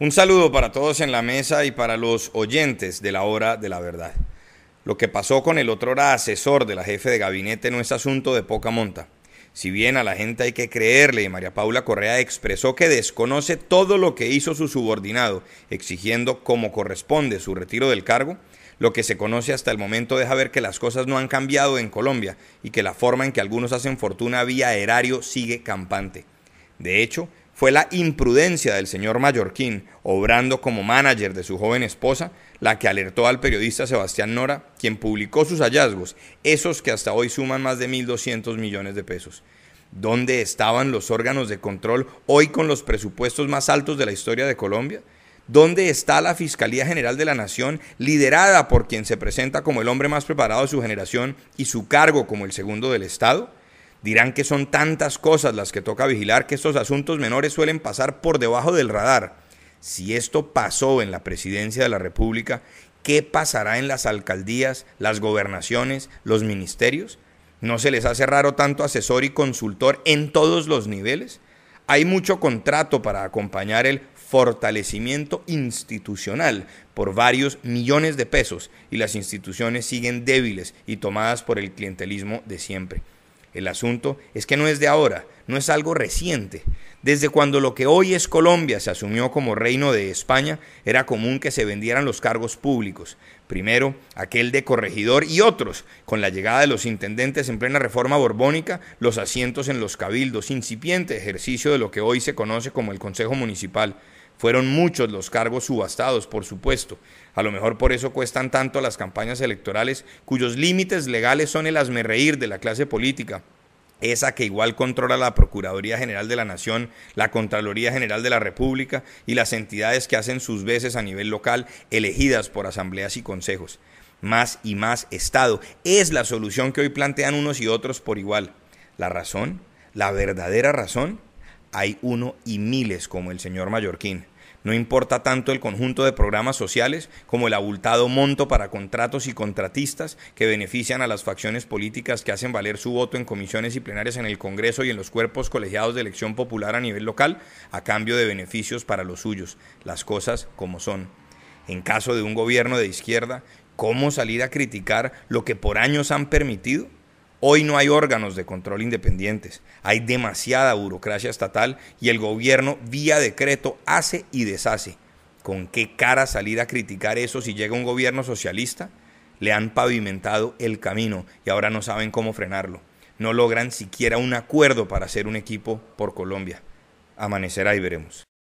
Un saludo para todos en la mesa y para los oyentes de la hora de la verdad. Lo que pasó con el otro era asesor de la jefe de gabinete no es asunto de poca monta. Si bien a la gente hay que creerle, María Paula Correa expresó que desconoce todo lo que hizo su subordinado, exigiendo como corresponde su retiro del cargo, lo que se conoce hasta el momento deja ver que las cosas no han cambiado en Colombia y que la forma en que algunos hacen fortuna vía erario sigue campante. De hecho, fue la imprudencia del señor Mallorquín, obrando como manager de su joven esposa, la que alertó al periodista Sebastián Nora, quien publicó sus hallazgos, esos que hasta hoy suman más de 1.200 millones de pesos. ¿Dónde estaban los órganos de control hoy con los presupuestos más altos de la historia de Colombia? ¿Dónde está la Fiscalía General de la Nación, liderada por quien se presenta como el hombre más preparado de su generación y su cargo como el segundo del Estado? Dirán que son tantas cosas las que toca vigilar que estos asuntos menores suelen pasar por debajo del radar. Si esto pasó en la presidencia de la República, ¿qué pasará en las alcaldías, las gobernaciones, los ministerios? ¿No se les hace raro tanto asesor y consultor en todos los niveles? Hay mucho contrato para acompañar el fortalecimiento institucional por varios millones de pesos y las instituciones siguen débiles y tomadas por el clientelismo de siempre. El asunto es que no es de ahora, no es algo reciente. Desde cuando lo que hoy es Colombia se asumió como reino de España, era común que se vendieran los cargos públicos. Primero, aquel de corregidor y otros. Con la llegada de los intendentes en plena reforma borbónica, los asientos en los cabildos, incipiente ejercicio de lo que hoy se conoce como el Consejo Municipal. Fueron muchos los cargos subastados, por supuesto. A lo mejor por eso cuestan tanto las campañas electorales cuyos límites legales son el asmerreír de la clase política esa que igual controla la Procuraduría General de la Nación, la Contraloría General de la República y las entidades que hacen sus veces a nivel local, elegidas por asambleas y consejos. Más y más Estado es la solución que hoy plantean unos y otros por igual. La razón, la verdadera razón, hay uno y miles como el señor Mallorquín. No importa tanto el conjunto de programas sociales como el abultado monto para contratos y contratistas que benefician a las facciones políticas que hacen valer su voto en comisiones y plenarias en el Congreso y en los cuerpos colegiados de elección popular a nivel local a cambio de beneficios para los suyos, las cosas como son. En caso de un gobierno de izquierda, ¿cómo salir a criticar lo que por años han permitido? Hoy no hay órganos de control independientes, hay demasiada burocracia estatal y el gobierno vía decreto hace y deshace. ¿Con qué cara salir a criticar eso si llega un gobierno socialista? Le han pavimentado el camino y ahora no saben cómo frenarlo. No logran siquiera un acuerdo para hacer un equipo por Colombia. Amanecerá y veremos.